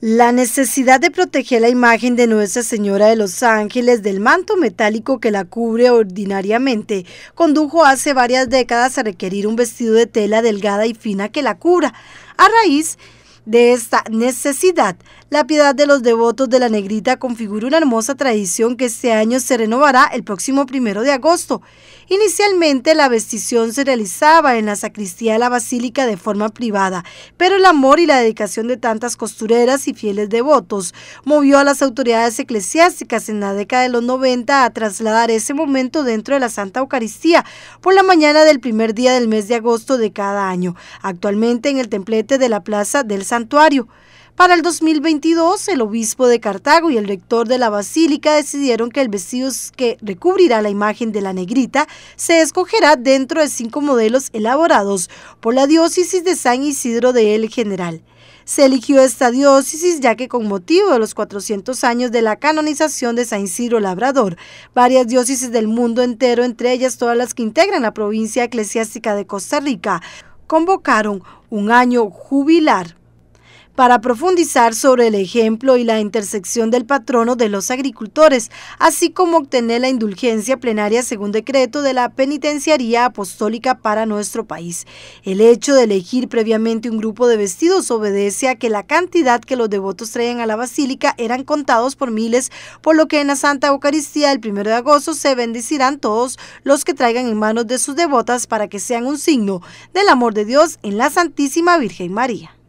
La necesidad de proteger la imagen de Nuestra Señora de los Ángeles del manto metálico que la cubre ordinariamente condujo hace varias décadas a requerir un vestido de tela delgada y fina que la cubra, a raíz de esta necesidad, la piedad de los devotos de la Negrita configura una hermosa tradición que este año se renovará el próximo primero de agosto. Inicialmente la vestición se realizaba en la sacristía de la Basílica de forma privada, pero el amor y la dedicación de tantas costureras y fieles devotos movió a las autoridades eclesiásticas en la década de los 90 a trasladar ese momento dentro de la Santa Eucaristía por la mañana del primer día del mes de agosto de cada año. Actualmente en el templete de la Plaza del San santuario. Para el 2022, el obispo de Cartago y el rector de la basílica decidieron que el vestido que recubrirá la imagen de la negrita se escogerá dentro de cinco modelos elaborados por la diócesis de San Isidro de El General. Se eligió esta diócesis ya que con motivo de los 400 años de la canonización de San Isidro Labrador, varias diócesis del mundo entero, entre ellas todas las que integran la provincia eclesiástica de Costa Rica, convocaron un año jubilar para profundizar sobre el ejemplo y la intersección del patrono de los agricultores, así como obtener la indulgencia plenaria según decreto de la Penitenciaría Apostólica para nuestro país. El hecho de elegir previamente un grupo de vestidos obedece a que la cantidad que los devotos traían a la basílica eran contados por miles, por lo que en la Santa Eucaristía el 1 de agosto se bendecirán todos los que traigan en manos de sus devotas para que sean un signo del amor de Dios en la Santísima Virgen María.